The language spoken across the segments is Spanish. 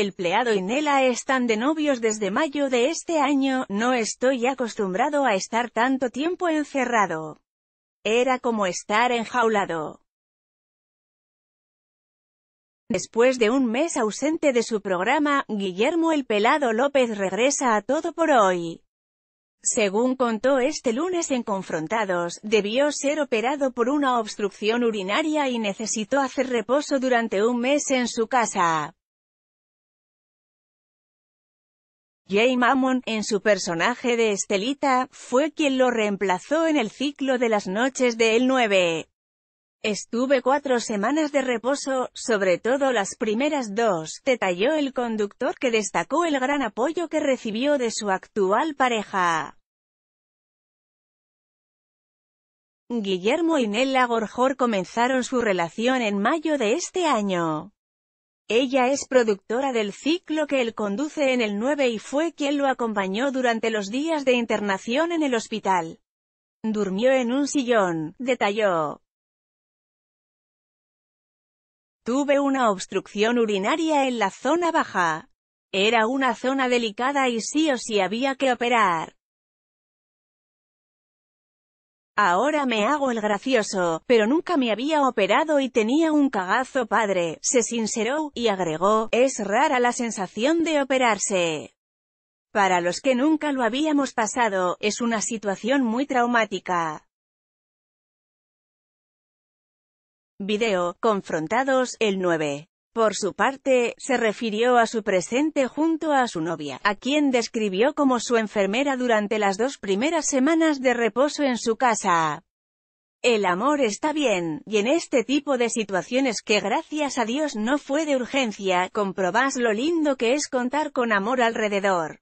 El pleado y Nela están de novios desde mayo de este año, no estoy acostumbrado a estar tanto tiempo encerrado. Era como estar enjaulado. Después de un mes ausente de su programa, Guillermo el Pelado López regresa a Todo por Hoy. Según contó este lunes en Confrontados, debió ser operado por una obstrucción urinaria y necesitó hacer reposo durante un mes en su casa. Jay Mammon, en su personaje de Estelita, fue quien lo reemplazó en el ciclo de las noches de El 9. Estuve cuatro semanas de reposo, sobre todo las primeras dos, detalló el conductor que destacó el gran apoyo que recibió de su actual pareja. Guillermo y Nella Gorjor comenzaron su relación en mayo de este año. Ella es productora del ciclo que él conduce en el 9 y fue quien lo acompañó durante los días de internación en el hospital. Durmió en un sillón, detalló. Tuve una obstrucción urinaria en la zona baja. Era una zona delicada y sí o sí había que operar. Ahora me hago el gracioso, pero nunca me había operado y tenía un cagazo padre, se sinceró, y agregó, es rara la sensación de operarse. Para los que nunca lo habíamos pasado, es una situación muy traumática. Video, confrontados, el 9. Por su parte, se refirió a su presente junto a su novia, a quien describió como su enfermera durante las dos primeras semanas de reposo en su casa. El amor está bien, y en este tipo de situaciones que gracias a Dios no fue de urgencia, comprobás lo lindo que es contar con amor alrededor.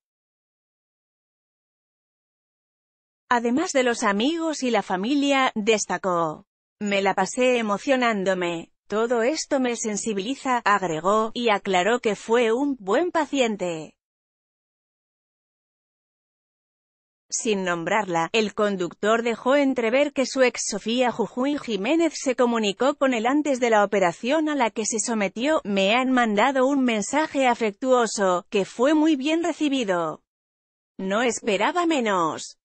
Además de los amigos y la familia, destacó. Me la pasé emocionándome, todo esto me sensibiliza, agregó, y aclaró que fue un buen paciente. Sin nombrarla, el conductor dejó entrever que su ex Sofía Jujuy Jiménez se comunicó con él antes de la operación a la que se sometió, me han mandado un mensaje afectuoso, que fue muy bien recibido. No esperaba menos.